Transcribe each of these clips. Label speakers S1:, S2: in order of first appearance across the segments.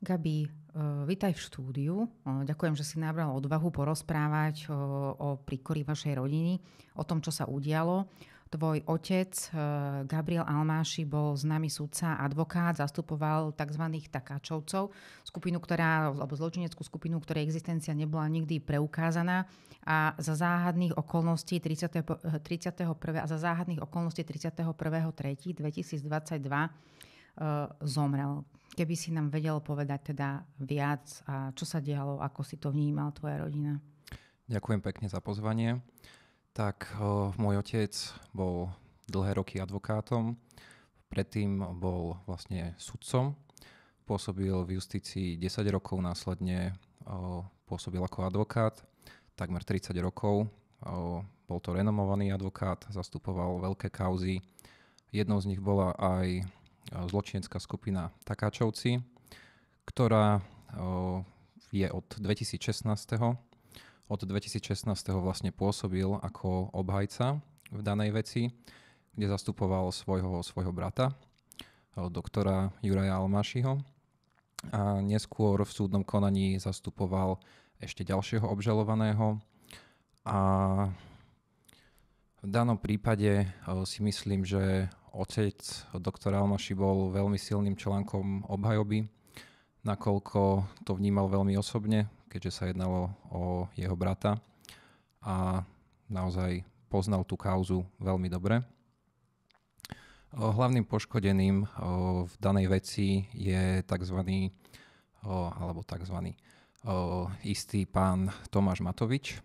S1: Gabi, e, vítaj v štúdiu. E, ďakujem, že si nabral odvahu porozprávať e, o príkory vašej rodiny, o tom, čo sa udialo. Tvoj otec, Gabriel Almáši, bol známy sudca, advokát, zastupoval tzv. takáčovcov, skupinu, ktorá, alebo zločineckú skupinu, ktorej existencia nebola nikdy preukázaná a za záhadných okolností 30, 31, a za záhadných okolností 31.3.2022 zomrel. Keby si nám vedel povedať teda viac, a čo sa dialo, ako si to vnímal tvoja rodina.
S2: Ďakujem pekne za pozvanie. Tak môj otec bol dlhé roky advokátom, predtým bol vlastne sudcom, pôsobil v justícii 10 rokov, následne pôsobil ako advokát takmer 30 rokov. bol to renomovaný advokát, zastupoval veľké kauzy. Jednou z nich bola aj zločinecká skupina Takáčovci, ktorá je od 2016. Od 2016. vlastne pôsobil ako obhajca v danej veci, kde zastupoval svojho, svojho brata, doktora Juraja Almášiho. a neskôr v súdnom konaní zastupoval ešte ďalšieho obžalovaného a v danom prípade si myslím, že otec doktora Almaši bol veľmi silným článkom obhajoby, nakoľko to vnímal veľmi osobne, keďže sa jednalo o jeho brata a naozaj poznal tú kauzu veľmi dobre. Hlavným poškodeným v danej veci je tzv. alebo tzv. istý pán Tomáš Matovič.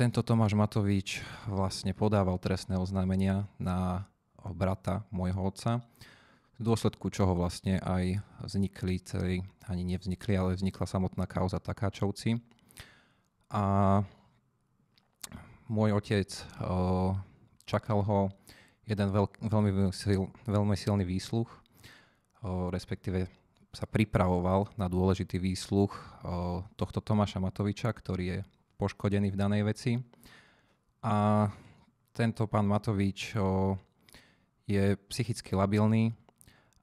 S2: Tento Tomáš Matovič vlastne podával trestné oznámenia na brata, môjho otca, v dôsledku čoho vlastne aj vznikli celý, ani nevznikli, ale vznikla samotná kauza Takáčovci. A môj otec, čakal ho jeden veľk, veľmi, sil, veľmi silný výsluch, respektíve sa pripravoval na dôležitý výsluch tohto Tomáša Matoviča, ktorý je poškodený v danej veci. A tento pán Matovič je psychicky labilný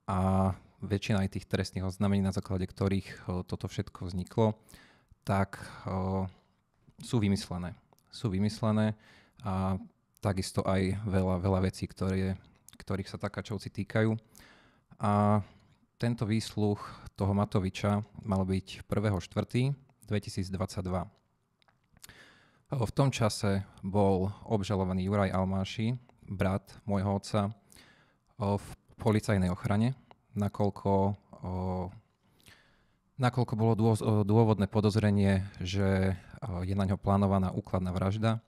S2: a väčšina aj tých trestných oznámení, na základe ktorých e, toto všetko vzniklo, tak e, sú vymyslené. Sú vymyslené a takisto aj veľa, veľa vecí, ktoré, ktorých sa takáčovci týkajú. A tento výsluch toho Matoviča mal byť 1.4.2022. V tom čase bol obžalovaný Juraj Almáši, brat môjho otca, v policajnej ochrane, nakoľko, nakoľko bolo dôvodné podozrenie, že je na ňo plánovaná úkladná vražda,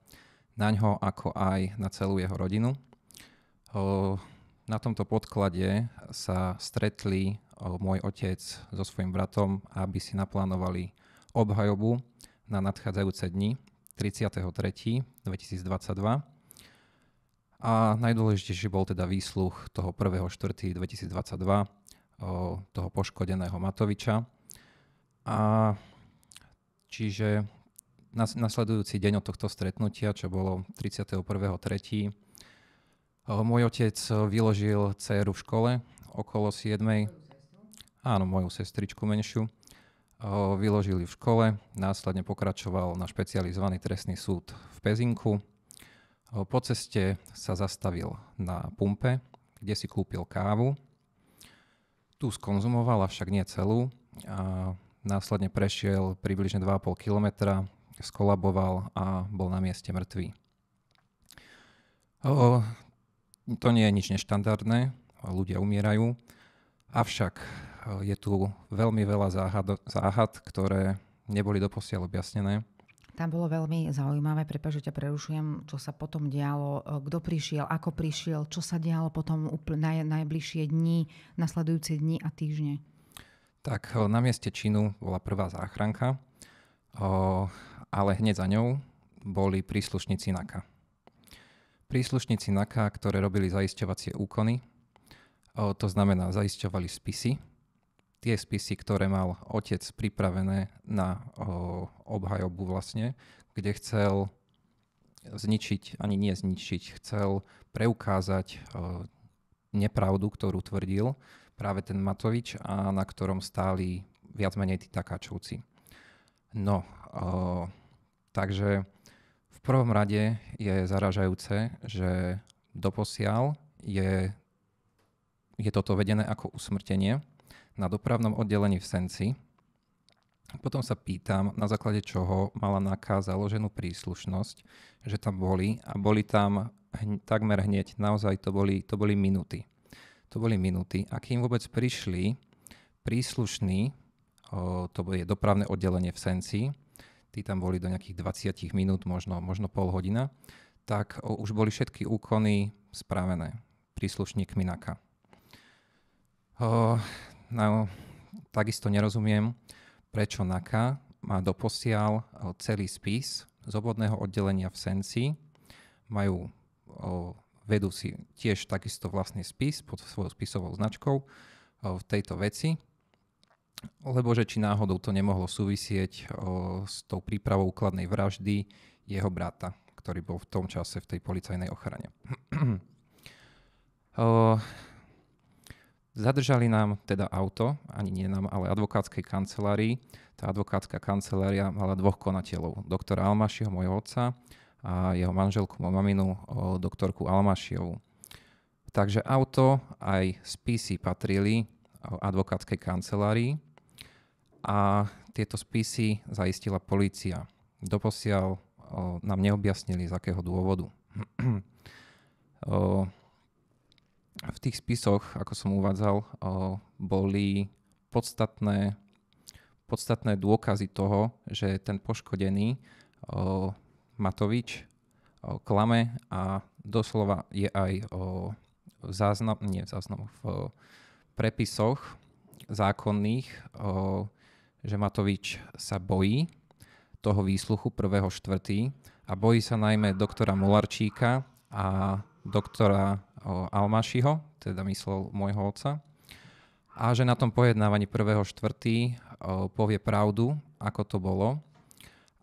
S2: na ňo ako aj na celú jeho rodinu. Na tomto podklade sa stretli môj otec so svojím bratom, aby si naplánovali obhajobu na nadchádzajúce dni 2022. A najdôležitejší bol teda výsluch toho 1.4.2022 toho poškodeného Matoviča. A čiže nasledujúci deň od tohto stretnutia, čo bolo 31.3., môj otec vyložil dceru v škole okolo 7. Áno, moju sestričku menšiu. Vyložili v škole, následne pokračoval na špecializovaný trestný súd v Pezinku po ceste sa zastavil na pumpe, kde si kúpil kávu. Tu skonzumoval, avšak nie celú. A následne prešiel približne 2,5 kilometra, skolaboval a bol na mieste mŕtvý. O, to nie je nič neštandardné, ľudia umierajú. Avšak e, je tu veľmi veľa záhad, záhad ktoré neboli doposiaľ objasnené.
S1: Tam bolo veľmi zaujímavé, prepáč, že ťa prerušujem, čo sa potom dialo, e, kto prišiel, ako prišiel, čo sa dialo potom naj, najbližšie dni, nasledujúce dni a týždne.
S2: Tak e, na mieste činu bola prvá záchranka, e, ale hneď za ňou boli príslušníci NAKA. Príslušníci NAKA, ktoré robili zaisťovacie úkony, to znamená zaisťovali spisy tie spisy, ktoré mal otec pripravené na o, obhajobu vlastne, kde chcel zničiť, ani nie zničiť, chcel preukázať o, nepravdu, ktorú tvrdil práve ten Matovič a na ktorom stáli viac menej tí takáčovci. No, o, takže v prvom rade je zaražajúce, že doposiaľ je, je toto vedené ako usmrtenie, na dopravnom oddelení v Senci. Potom sa pýtam, na základe čoho mala NAKA založenú príslušnosť, že tam boli a boli tam hn- takmer hneď, naozaj to boli, to boli minúty. To boli minúty a kým vôbec prišli príslušní, o, to je dopravné oddelenie v Senci, tí tam boli do nejakých 20 minút, možno, možno pol hodina, tak o, už boli všetky úkony spravené príslušníkmi NAKA. O, no, takisto nerozumiem, prečo NAKA má doposiaľ e, celý spis z obvodného oddelenia v Senci. Majú, e, vedú si tiež takisto vlastný spis pod svojou spisovou značkou e, v tejto veci, lebo že či náhodou to nemohlo súvisieť s tou prípravou úkladnej vraždy jeho brata, ktorý bol v tom čase v tej policajnej ochrane. Zadržali nám teda auto, ani nie nám, ale advokátskej kancelárii. Tá advokátska kancelária mala dvoch konateľov, doktora Almašiho, môjho otca, a jeho manželku, moju maminu, doktorku Almašiovu. Takže auto aj spisy patrili advokátskej kancelárii a tieto spisy zaistila polícia. Doposiaľ nám neobjasnili, z akého dôvodu. v tých spisoch, ako som uvádzal, eh, boli podstatné, podstatné dôkazy toho, že ten poškodený eh, Matovič eh, klame a doslova je aj v záznam, nie v záznam, v prepisoch zákonných, že Matovič sa bojí toho výsluchu 1.4. a bojí sa najmä doktora Molarčíka a doktora Almašiho, teda myslel môjho otca, a že na tom pojednávaní 1.4. E, povie pravdu, ako to bolo,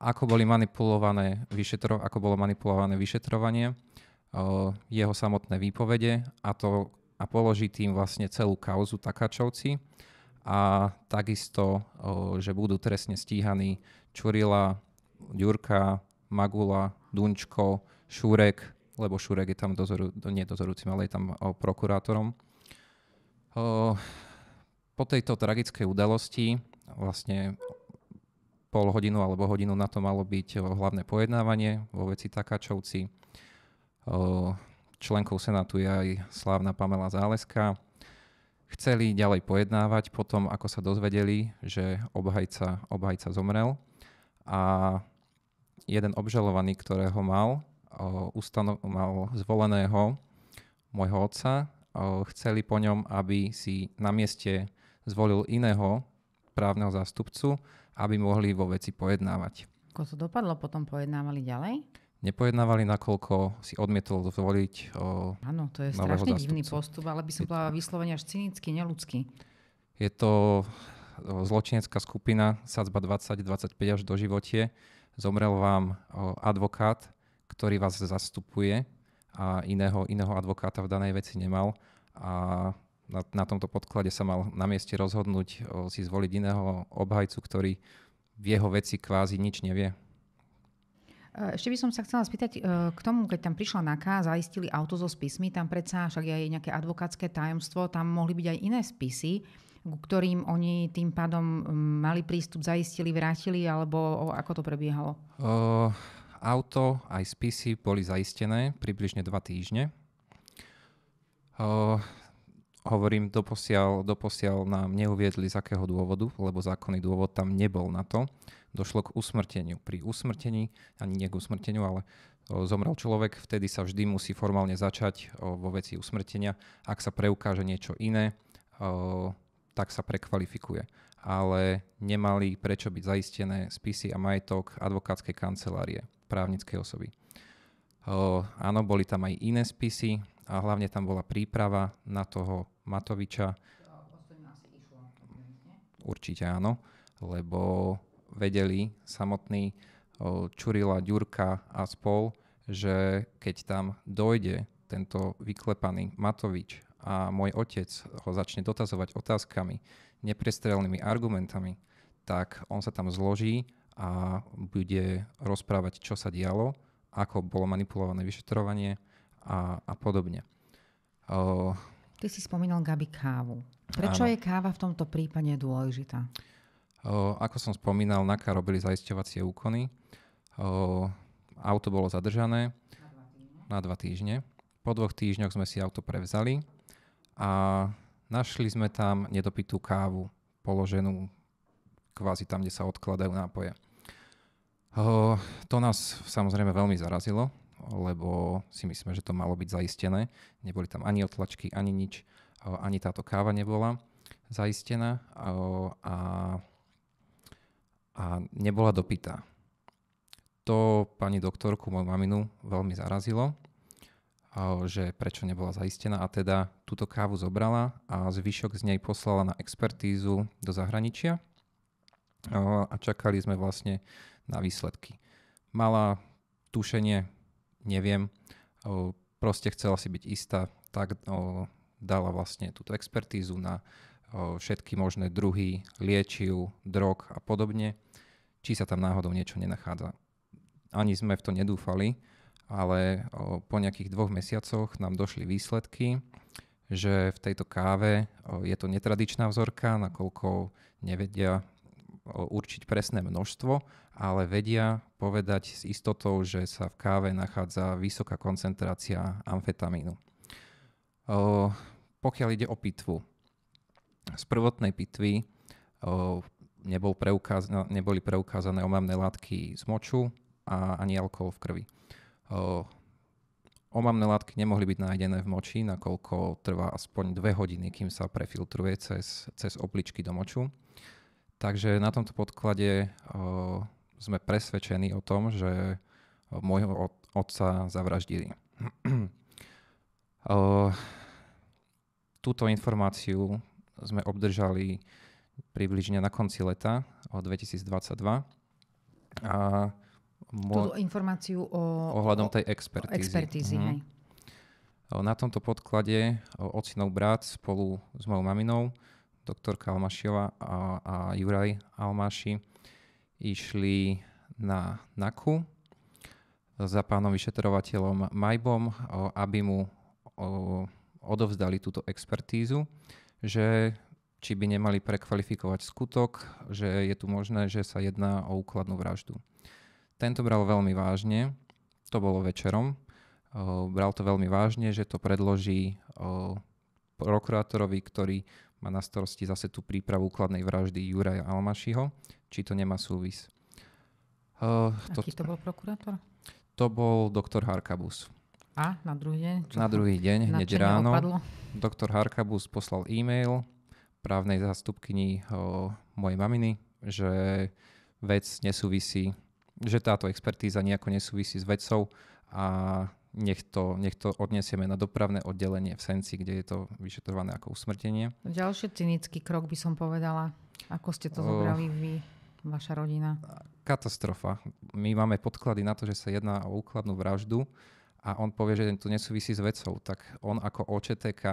S2: ako, boli manipulované vyšetro, ako bolo manipulované vyšetrovanie, e, jeho samotné výpovede a, to, a položí tým vlastne celú kauzu Takáčovci a takisto, e, že budú trestne stíhaní Čurila, Ďurka, Magula, Dunčko, Šúrek, lebo Šurek je tam dozoru, nie dozorujúcim, ale je tam prokurátorom. O, po tejto tragickej udalosti vlastne pol hodinu alebo hodinu na to malo byť hlavné pojednávanie vo veci Takáčovci. O, členkou Senátu je aj slávna Pamela Záleska. Chceli ďalej pojednávať potom, ako sa dozvedeli, že obhajca, obhajca zomrel a jeden obžalovaný, ktorého mal, ustano- zvoleného môjho otca, chceli po ňom, aby si na mieste zvolil iného právneho zástupcu, aby mohli vo veci pojednávať.
S1: Ako to dopadlo, potom pojednávali ďalej?
S2: Nepojednávali, nakoľko si odmietol zvoliť Áno, to je strašne zástupcu.
S1: divný postup, ale by som bola vyslovene až cynicky, neludský.
S2: Je to zločinecká skupina, sadzba 20, 25 až do životie. Zomrel vám advokát, ktorý vás zastupuje a iného, iného advokáta v danej veci nemal a na, na tomto podklade sa mal na mieste rozhodnúť o, si zvoliť iného obhajcu, ktorý v jeho veci kvázi nič nevie.
S1: E, ešte by som sa chcela spýtať e, k tomu, keď tam prišla NAKA, zaistili auto so spismi, tam predsa však je nejaké advokátske tajomstvo, tam mohli byť aj iné spisy, ku ktorým oni tým pádom mali prístup, zaistili, vrátili, alebo ako to prebiehalo?
S2: Uh, Auto aj spisy boli zaistené približne 2 týždne. Uh, hovorím, doposiaľ, doposiaľ nám neuviedli z akého dôvodu, lebo zákonný dôvod tam nebol na to. Došlo k usmrteniu. Pri usmrtení, ani nie k usmrteniu, ale uh, zomrel človek, vtedy sa vždy musí formálne začať uh, vo veci usmrtenia. Ak sa preukáže niečo iné, uh, tak sa prekvalifikuje. Ale nemali prečo byť zaistené spisy a majetok advokátskej kancelárie právnickej osoby. O, áno, boli tam aj iné spisy a hlavne tam bola príprava na toho Matoviča. Určite áno, lebo vedeli samotný Čurila, Ďurka a spol, že keď tam dojde tento vyklepaný Matovič a môj otec ho začne dotazovať otázkami, neprestrelnými argumentami, tak on sa tam zloží a bude rozprávať, čo sa dialo, ako bolo manipulované vyšetrovanie a, a podobne. O...
S1: Ty si spomínal Gabi kávu. Prečo áno. je káva v tomto prípade dôležitá?
S2: O, ako som spomínal, NAKA robili zaisťovacie úkony. O, auto bolo zadržané na dva, na dva týždne. Po dvoch týždňoch sme si auto prevzali a našli sme tam nedopitú kávu položenú kvázi tam, kde sa odkladajú nápoje. To nás samozrejme veľmi zarazilo, lebo si myslíme, že to malo byť zaistené. Neboli tam ani otlačky, ani nič, ani táto káva nebola zaistená a, a nebola dopytá. To pani doktorku, moju maminu, veľmi zarazilo, že prečo nebola zaistená a teda túto kávu zobrala a zvyšok z nej poslala na expertízu do zahraničia – a čakali sme vlastne na výsledky. Mala tušenie, neviem, proste chcela si byť istá, tak dala vlastne túto expertízu na všetky možné druhy liečiv, drog a podobne, či sa tam náhodou niečo nenachádza. Ani sme v to nedúfali, ale po nejakých dvoch mesiacoch nám došli výsledky, že v tejto káve je to netradičná vzorka, nakoľko nevedia určiť presné množstvo, ale vedia povedať s istotou, že sa v káve nachádza vysoká koncentrácia amfetamínu. Pokiaľ ide o pitvu, z prvotnej pitvy nebol preukáza, neboli preukázané omamné látky z moču a ani alkohol v krvi. Omamné látky nemohli byť nájdené v moči, nakoľko trvá aspoň dve hodiny, kým sa prefiltruje cez, cez obličky do moču. Takže na tomto podklade o, sme presvedčení o tom, že môjho otca zavraždili. o, túto informáciu sme obdržali približne na konci leta 2022. A mo- Túto
S1: informáciu o... Ohľadom o, tej expertízy. expertízy mhm.
S2: Na tomto podklade ocinov brat spolu s mojou maminou doktorka Almašiova a, a Juraj Almaši išli na NAKU za pánom vyšetrovateľom Majbom, aby mu odovzdali túto expertízu, že či by nemali prekvalifikovať skutok, že je tu možné, že sa jedná o úkladnú vraždu. Tento bral veľmi vážne, to bolo večerom, bral to veľmi vážne, že to predloží prokurátorovi, ktorý má na starosti zase tú prípravu úkladnej vraždy Juraja Almašiho, či to nemá súvis. Uh, to, Aký to bol prokurátor? To bol doktor Harkabus.
S1: A na druhý deň? Čo na druhý deň, hneď ráno. Opadlo?
S2: Doktor Harkabus poslal e-mail právnej zastupkyni uh, mojej maminy, že vec nesúvisí, že táto expertíza nejako nesúvisí s vecou a nech to, nech to odniesieme na dopravné oddelenie v Senci, kde je to vyšetrované ako usmrtenie.
S1: Ďalší cynický krok by som povedala. Ako ste to oh. zobrali uh, vy, vaša rodina?
S2: Katastrofa. My máme podklady na to, že sa jedná o úkladnú vraždu a on povie, že to nesúvisí s vecou. Tak on ako OČTK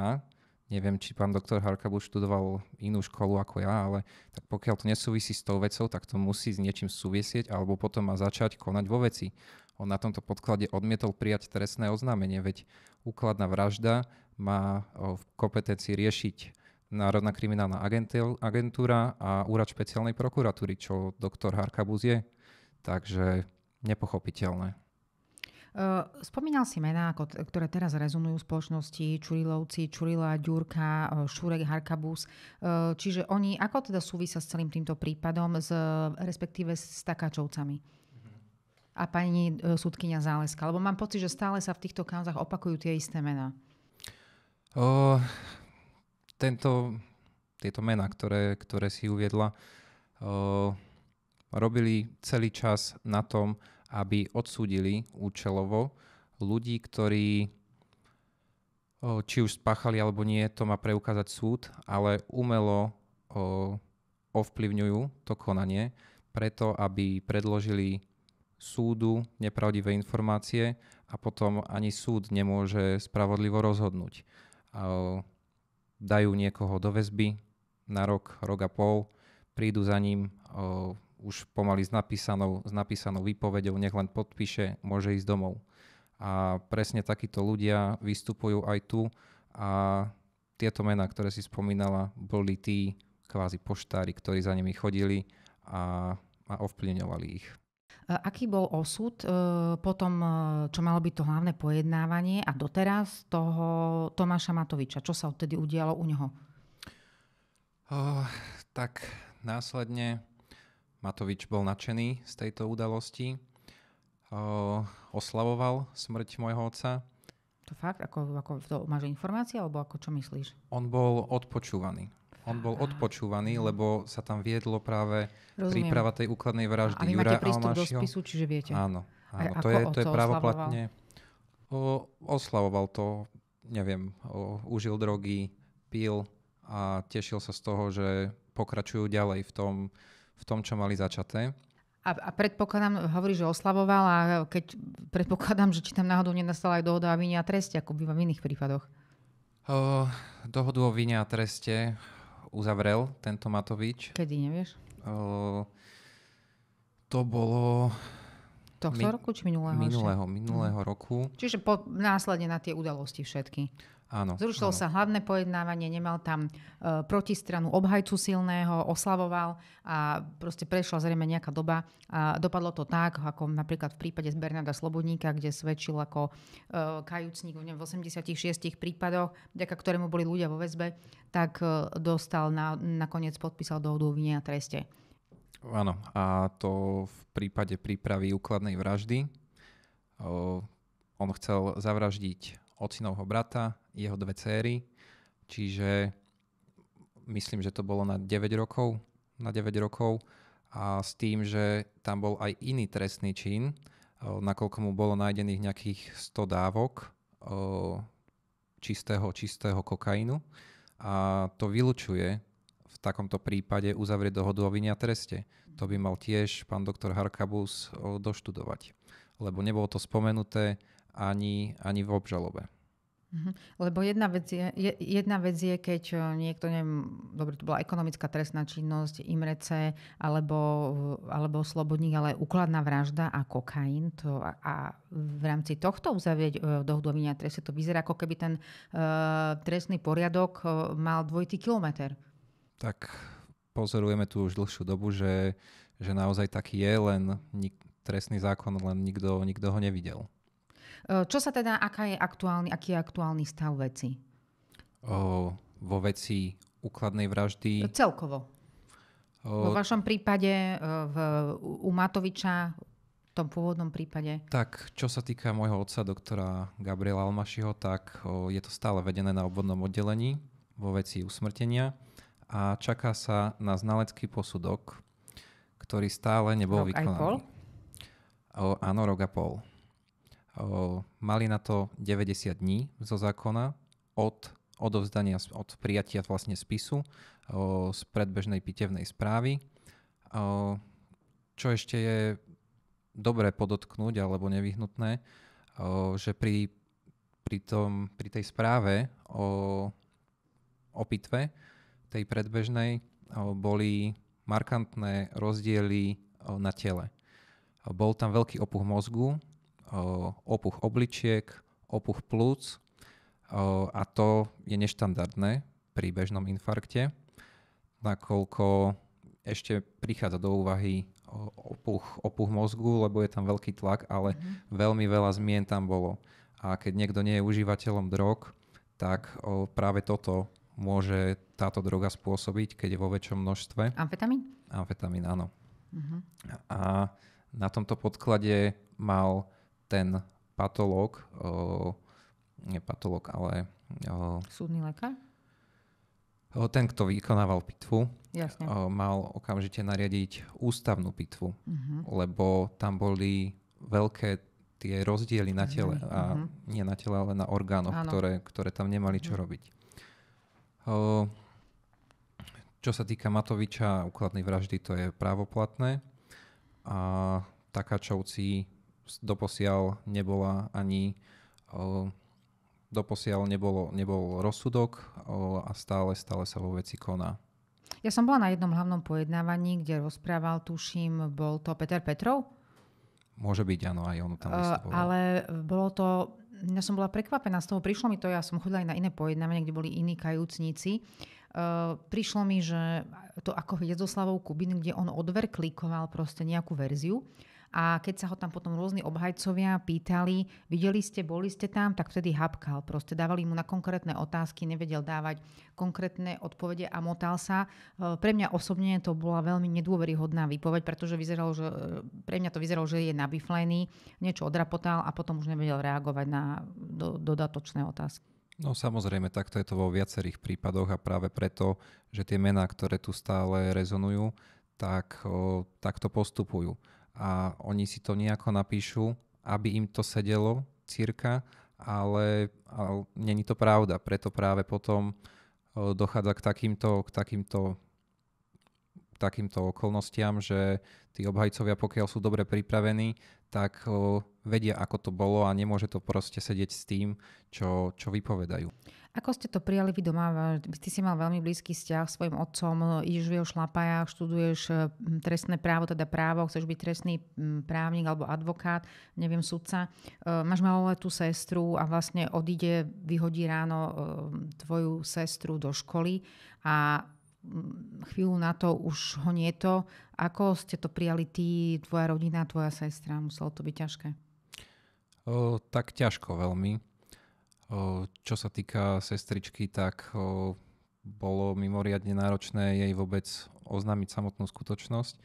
S2: neviem, či pán doktor už študoval inú školu ako ja, ale tak pokiaľ to nesúvisí s tou vecou, tak to musí s niečím súvisieť alebo potom má začať konať vo veci. On na tomto podklade odmietol prijať trestné oznámenie, veď úkladná vražda má v kompetencii riešiť Národná kriminálna agentúra a úrad špeciálnej prokuratúry, čo doktor Harkabus je. Takže nepochopiteľné.
S1: Eh, spomínal si mená, ktoré teraz rezonujú v spoločnosti, Čurilovci, Čurila, Ďurka, eh, Šurek, Harkabus. Eh, čiže oni, ako teda súvisia s celým týmto prípadom, z, respektíve s takáčovcami? A pani súdkynia Záleska? Lebo mám pocit, že stále sa v týchto kauzach opakujú tie isté mená.
S2: O, tento, tieto mená, ktoré, ktoré si uviedla, o, robili celý čas na tom, aby odsúdili účelovo ľudí, ktorí či už spáchali alebo nie, to má preukázať súd, ale umelo ovplyvňujú to konanie preto, aby predložili súdu nepravdivé informácie a potom ani súd nemôže spravodlivo rozhodnúť. Dajú niekoho do väzby na rok, rok a pol, prídu za ním, už pomaly s napísanou, s napísanou výpovedou, nech len podpíše, môže ísť domov. A presne takíto ľudia vystupujú aj tu a tieto mená, ktoré si spomínala, boli tí kvázi poštári, ktorí za nimi chodili a, a ovplyvňovali ich.
S1: E, aký bol osud e, potom, e, čo malo byť to hlavné pojednávanie a doteraz toho Tomáša Matoviča? Čo sa odtedy udialo u neho?
S2: Oh, tak následne Matovič bol nadšený z tejto udalosti. O, oslavoval smrť môjho otca.
S1: To fakt? Ako, ako to máš informácie, alebo ako čo myslíš?
S2: On bol odpočúvaný. On bol odpočúvaný, no. lebo sa tam viedlo práve Rozumiem. príprava tej úkladnej vraždy a vy Jura máte prístup do spisu, čiže viete. Áno, áno. A to, je, to je právoplatne. O, oslavoval to, neviem, o, užil drogy, pil a tešil sa z toho, že pokračujú ďalej v tom, v tom, čo mali začaté.
S1: A, a predpokladám, hovorí, že oslavoval a keď predpokladám, že či tam náhodou nenastala aj dohoda o vine a treste, ako býva v iných prípadoch.
S2: O, dohodu o vine a treste uzavrel tento Matovič. Kedy, nevieš? O, to bolo... Tohto mi- roku či minulého? Minulého, minulého minulého roku.
S1: Čiže po, následne na tie udalosti všetky.
S2: Áno, Zrušilo
S1: áno. sa hlavné pojednávanie, nemal tam e, protistranu obhajcu silného, oslavoval a proste prešla zrejme nejaká doba a dopadlo to tak, ako napríklad v prípade z Bernarda Slobodníka, kde svedčil ako e, kajúcník v 86 prípadoch, vďaka ktorému boli ľudia vo väzbe, tak e, dostal na, nakoniec podpísal dohodu o vine a treste.
S2: Áno, a to v prípade prípravy úkladnej vraždy. O, on chcel zavraždiť ocinovho brata, jeho dve céry, čiže myslím, že to bolo na 9 rokov, na 9 rokov a s tým, že tam bol aj iný trestný čin, e, nakoľko mu bolo nájdených nejakých 100 dávok e, čistého, čistého kokainu a to vylučuje v takomto prípade uzavrieť dohodu o vinia treste. To by mal tiež pán doktor Harkabus e, doštudovať, lebo nebolo to spomenuté ani, ani v obžalobe.
S1: Mhm. Lebo jedna vec je, jedna vec je keď eh, niekto, neviem, dobre, to bola ekonomická trestná činnosť, imrece, alebo, alebo slobodník, ale úkladná vražda a kokain. To, a, v rámci tohto uzavrieť eh, dohodu o trestu, to vyzerá ako keby ten uh, trestný poriadok mal dvojitý kilometr.
S2: Tak pozorujeme tu už dlhšiu dobu, že, že naozaj taký je, len nik, trestný zákon, len nikto, nikto ho nevidel.
S1: E, čo sa teda, aká je aktuálny, aký je aktuálny stav veci?
S2: O, vo veci úkladnej vraždy... E, celkovo. O, vo vašom
S1: prípade, e, v, u Matoviča, v tom pôvodnom prípade?
S2: Tak, čo sa týka môjho otca, doktora Gabriela Almašiho, tak o, je to stále vedené na obvodnom oddelení vo veci usmrtenia a čaká sa na znalecký posudok, ktorý stále nebol rok vykonaný. Aj pol? O, áno, rok a pol. Mali na to 90 dní zo zákona od odovzdania, od prijatia vlastne spisu z predbežnej pitevnej správy. Čo ešte je dobré podotknúť alebo nevyhnutné, že pri, pri, tom, pri tej správe o, o pitve, tej predbežnej, boli markantné rozdiely na tele. Bol tam veľký opuch mozgu, opuch obličiek, opuch plúc a to je neštandardné pri bežnom infarkte, nakoľko ešte prichádza do úvahy opuch, opuch mozgu, lebo je tam veľký tlak, ale mm-hmm. veľmi veľa zmien tam bolo. A keď niekto nie je užívateľom drog, tak práve toto môže táto droga spôsobiť, keď je vo väčšom množstve. Amfetamín? Amfetamín, áno. Mm-hmm. A na tomto podklade mal ten patológ, nie patológ, ale...
S1: Súdny lekár?
S2: Ten, kto vykonával pitvu, Jasne. mal okamžite nariadiť ústavnú pitvu, uh-huh. lebo tam boli veľké tie rozdiely na tele, uh-huh. a mhm. nie na tele, ale na orgánoch, ktoré, ktoré tam nemali čo uh-huh. robiť. O, čo sa týka Matoviča, úkladnej vraždy, to je právoplatné. A Takáčovci doposiaľ nebola ani doposiaľ nebolo, nebol rozsudok a stále, stále sa vo veci koná.
S1: Ja som bola na jednom hlavnom pojednávaní, kde rozprával, tuším, bol to Peter Petrov?
S2: Môže byť, áno, aj on tam Uh, ale
S1: bolo to, ja som bola prekvapená z toho, prišlo mi to, ja som chodila aj na iné pojednávanie, kde boli iní kajúcníci. Uh, prišlo mi, že to ako Jezoslavov Kubin, kde on odverklikoval proste nejakú verziu a keď sa ho tam potom rôzni obhajcovia pýtali, videli ste, boli ste tam, tak vtedy hapkal. Proste dávali mu na konkrétne otázky, nevedel dávať konkrétne odpovede a motal sa. E, pre mňa osobne to bola veľmi nedôveryhodná výpoveď, pretože vyzeralo, že, e, pre mňa to vyzeralo, že je nabiflený, niečo odrapotal a potom už nevedel reagovať na do, dodatočné otázky.
S2: No samozrejme, takto je to vo viacerých prípadoch a práve preto, že tie mená, ktoré tu stále rezonujú, tak o, e, takto postupujú a oni si to nejako napíšu, aby im to sedelo cirka, ale, ale není to pravda. Preto práve potom e, dochádza k takýmto, k takýmto takýmto okolnostiam, že tí obhajcovia, pokiaľ sú dobre pripravení, tak eh, vedia, ako to bolo a nemôže to proste sedieť s tým, čo, čo vypovedajú. Ako
S1: ste to prijali vy doma? Ty si mal veľmi blízky vzťah s svojim otcom, ideš v jeho šlapajách, študuješ eh, trestné právo, teda právo, chceš byť trestný mm, právnik alebo advokát, neviem, sudca. Eh, máš maloletú sestru a vlastne odíde, vyhodí ráno tvoju sestru do školy a Mm, chvíľu na to už ho nie to. Ako ste to prijali ty, tvoja rodina, tvoja sestra? Muselo to byť ťažké?
S2: O, tak ťažko veľmi. O, čo sa týka sestričky, tak o, bolo mimoriadne náročné jej vôbec oznámiť samotnú skutočnosť.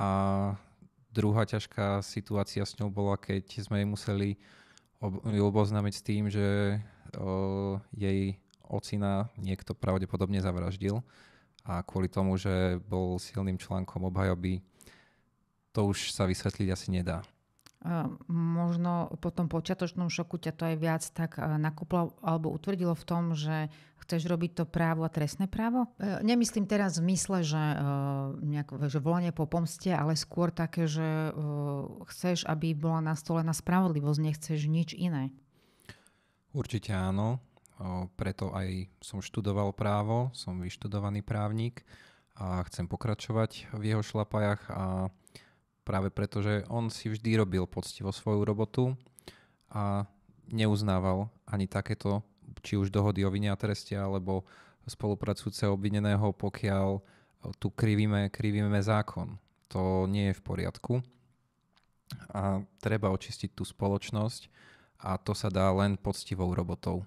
S2: A druhá ťažká situácia s ňou bola, keď sme jej museli ob- ju oboznámiť s tým, že o, jej ocina niekto pravdepodobne zavraždil a kvôli tomu, že bol silným článkom obhajoby, to už sa vysvetliť asi nedá.
S1: Možno po tom počiatočnom šoku ťa to aj viac tak e, nakúplo alebo utvrdilo v tom, že chceš robiť to právo a trestné právo? E, nemyslím teraz v mysle, že, e, nejak, že volanie po pomste, ale skôr také, že chceš, aby bola nastolená spravodlivosť, nechceš nič iné.
S2: Určite áno preto aj som študoval právo, som vyštudovaný právnik a chcem pokračovať v jeho šlapajach a práve preto, že on si vždy robil poctivo svoju robotu a neuznával ani takéto, či už dohody o vine a treste, alebo spolupracujúce obvineného, pokiaľ tu krivíme, krivíme zákon. To nie je v poriadku. A treba očistiť tú spoločnosť a to sa dá len poctivou robotou.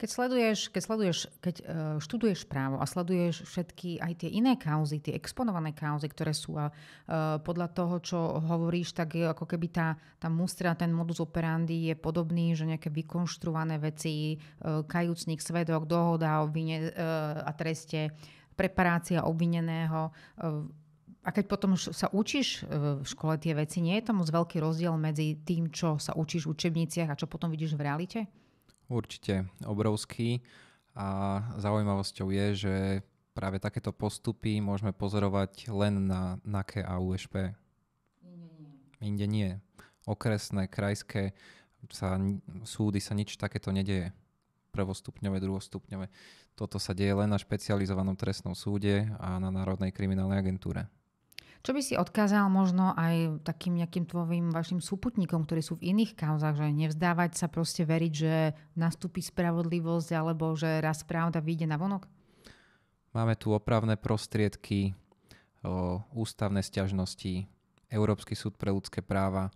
S1: Keď sleduješ, keď, sleduješ, keď uh, študuješ právo a sleduješ všetky aj tie iné kauzy, tie exponované kauzy, ktoré sú a uh, podľa toho, čo hovoríš, tak je ako keby tá, tá mustra, ten modus operandi je podobný, že nejaké vykonštruované veci, uh, e, kajúcnik, svedok, dohoda o vine uh, a treste, preparácia obvineného, uh, a keď potom sa učíš v škole tie veci, nie je to moc veľký rozdiel medzi tým, čo sa učíš v učebniciach a čo potom vidíš v realite?
S2: určite obrovský a zaujímavosťou je, že práve takéto postupy môžeme pozorovať len na NAKE a USP. Inde nie. Okresné, krajské sa, súdy sa nič takéto nedeje. Prvostupňové, druhostupňové. Toto sa deje len na špecializovanom trestnom súde a na Národnej kriminálnej agentúre.
S1: Čo by si odkázal možno aj takým nejakým tvojim vašim súputníkom, ktorí sú v iných kauzach, že nevzdávať sa, proste veriť, že nastúpi spravodlivosť alebo že raz pravda vyjde na vonok?
S2: Máme tu opravné prostriedky, o, ústavné stiažnosti, Európsky súd pre ľudské práva.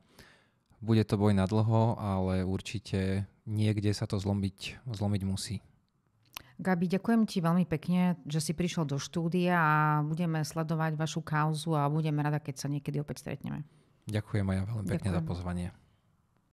S2: Bude to boj na dlho, ale určite niekde sa to zlomiť, zlomiť musí.
S1: Gabi, ďakujem ti veľmi pekne, že si prišiel do štúdia a budeme sledovať vašu kauzu a budeme rada, keď sa niekedy opäť stretneme.
S2: Ďakujem aj ja veľmi pekne ďakujem. za pozvanie.